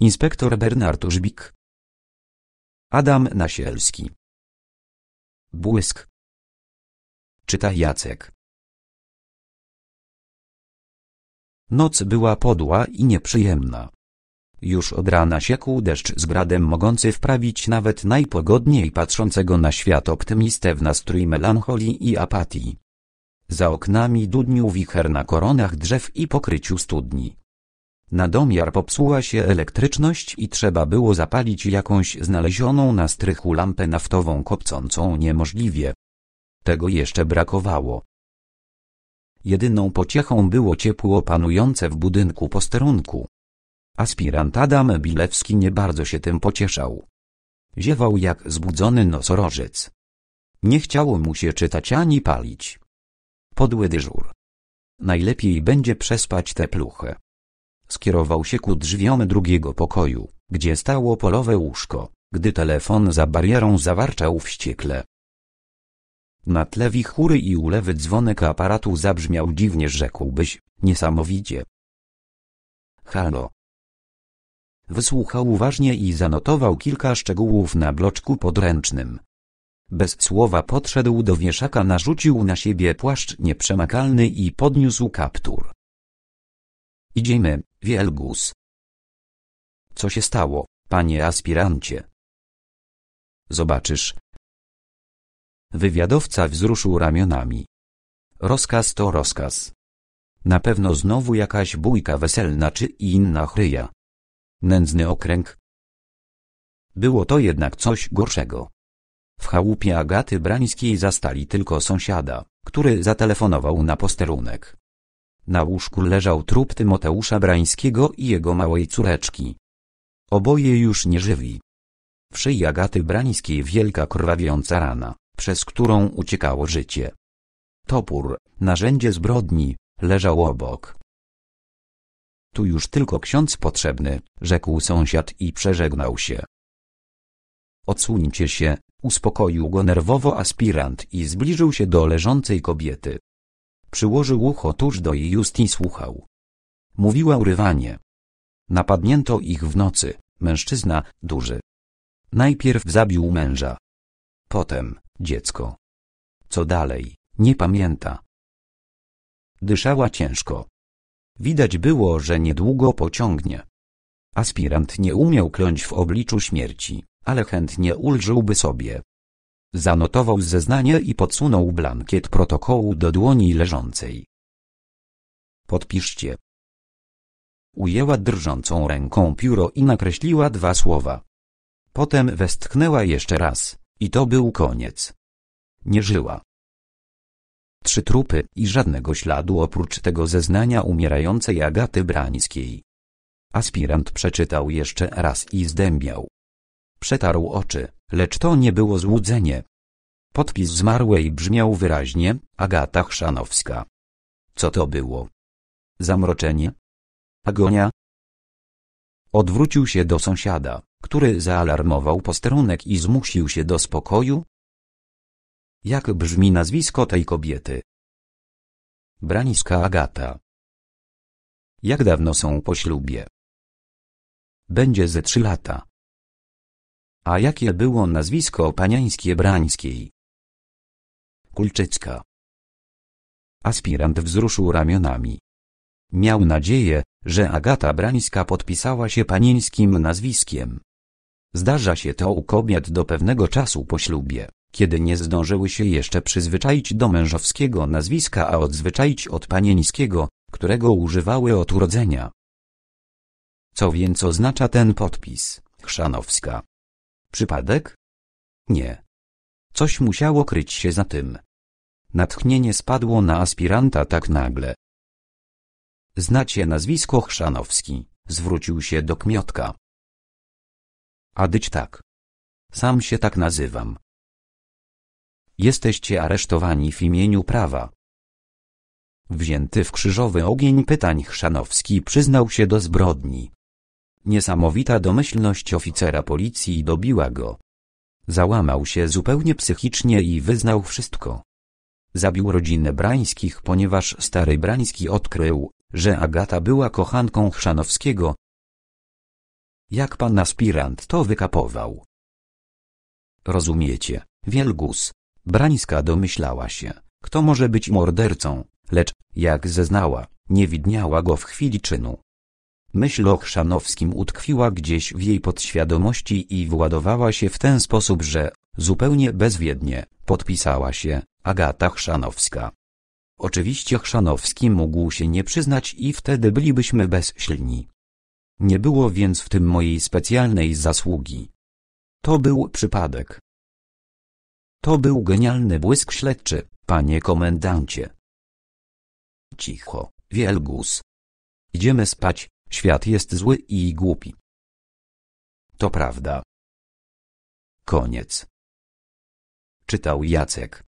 Inspektor Bernard Żbik. Adam Nasielski. Błysk. Czyta Jacek. Noc była podła i nieprzyjemna. Już od rana siekł deszcz z gradem mogący wprawić nawet najpogodniej patrzącego na świat optymistę w nastrój melancholii i apatii. Za oknami dudnił wicher na koronach drzew i pokryciu studni. Na domiar popsuła się elektryczność i trzeba było zapalić jakąś znalezioną na strychu lampę naftową kopcącą niemożliwie. Tego jeszcze brakowało. Jedyną pociechą było ciepło panujące w budynku posterunku. Aspirant Adam Bilewski nie bardzo się tym pocieszał. Ziewał jak zbudzony nosorożec. Nie chciało mu się czytać ani palić. Podły dyżur. Najlepiej będzie przespać tę pluchę. Skierował się ku drzwiom drugiego pokoju, gdzie stało polowe łóżko, gdy telefon za barierą zawarczał wściekle. Na tle wichury i ulewy dzwonek aparatu zabrzmiał dziwnie rzekłbyś, niesamowicie. Halo. Wysłuchał uważnie i zanotował kilka szczegółów na bloczku podręcznym. Bez słowa podszedł do wieszaka narzucił na siebie płaszcz nieprzemakalny i podniósł kaptur. Idziemy, Wielgus. Co się stało, panie aspirancie? Zobaczysz. Wywiadowca wzruszył ramionami. Rozkaz to rozkaz. Na pewno znowu jakaś bójka weselna czy inna chryja. Nędzny okręg. Było to jednak coś gorszego. W chałupie Agaty Brańskiej zastali tylko sąsiada, który zatelefonował na posterunek. Na łóżku leżał trup Tymoteusza Brańskiego i jego małej córeczki. Oboje już nie żywi. W szyi Agaty Brańskiej wielka krwawiąca rana, przez którą uciekało życie. Topór, narzędzie zbrodni, leżał obok. Tu już tylko ksiądz potrzebny, rzekł sąsiad i przeżegnał się. Odsuńcie się, uspokoił go nerwowo aspirant i zbliżył się do leżącej kobiety. Przyłożył ucho tuż do jej ust i słuchał. Mówiła urywanie. Napadnięto ich w nocy, mężczyzna, duży. Najpierw zabił męża. Potem, dziecko. Co dalej, nie pamięta. Dyszała ciężko. Widać było, że niedługo pociągnie. Aspirant nie umiał kląć w obliczu śmierci, ale chętnie ulżyłby sobie. Zanotował zeznanie i podsunął blankiet protokołu do dłoni leżącej. Podpiszcie. Ujęła drżącą ręką pióro i nakreśliła dwa słowa. Potem westchnęła jeszcze raz, i to był koniec. Nie żyła. Trzy trupy i żadnego śladu oprócz tego zeznania umierającej Agaty Brańskiej. Aspirant przeczytał jeszcze raz i zdębiał. Przetarł oczy, lecz to nie było złudzenie. Podpis zmarłej brzmiał wyraźnie, Agata Chrzanowska. Co to było? Zamroczenie? Agonia? Odwrócił się do sąsiada, który zaalarmował posterunek i zmusił się do spokoju. Jak brzmi nazwisko tej kobiety? Braniska Agata. Jak dawno są po ślubie? Będzie ze trzy lata. A jakie było nazwisko paniańskie Brańskiej? Kulczycka. Aspirant wzruszył ramionami. Miał nadzieję, że Agata Brańska podpisała się panieńskim nazwiskiem. Zdarza się to u kobiet do pewnego czasu po ślubie, kiedy nie zdążyły się jeszcze przyzwyczaić do mężowskiego nazwiska, a odzwyczaić od panieńskiego, którego używały od urodzenia. Co więc oznacza ten podpis, Chrzanowska? Przypadek? Nie. Coś musiało kryć się za tym. Natchnienie spadło na aspiranta tak nagle. Znacie nazwisko Chrzanowski, zwrócił się do Kmiotka. Adyć tak. Sam się tak nazywam. Jesteście aresztowani w imieniu prawa. Wzięty w krzyżowy ogień pytań Chrzanowski przyznał się do zbrodni. Niesamowita domyślność oficera policji dobiła go. Załamał się zupełnie psychicznie i wyznał wszystko. Zabił rodzinę Brańskich, ponieważ stary Brański odkrył, że Agata była kochanką Chrzanowskiego. Jak pan aspirant to wykapował? Rozumiecie, Wielgus. Brańska domyślała się, kto może być mordercą, lecz, jak zeznała, nie widniała go w chwili czynu. Myśl o Chrzanowskim utkwiła gdzieś w jej podświadomości i władowała się w ten sposób, że, zupełnie bezwiednie, podpisała się, Agata Chrzanowska. Oczywiście Chrzanowski mógł się nie przyznać i wtedy bylibyśmy bezsilni. Nie było więc w tym mojej specjalnej zasługi. To był przypadek. To był genialny błysk śledczy, panie komendancie. Cicho, Wielgus. Idziemy spać, Świat jest zły i głupi. To prawda. Koniec. Czytał Jacek.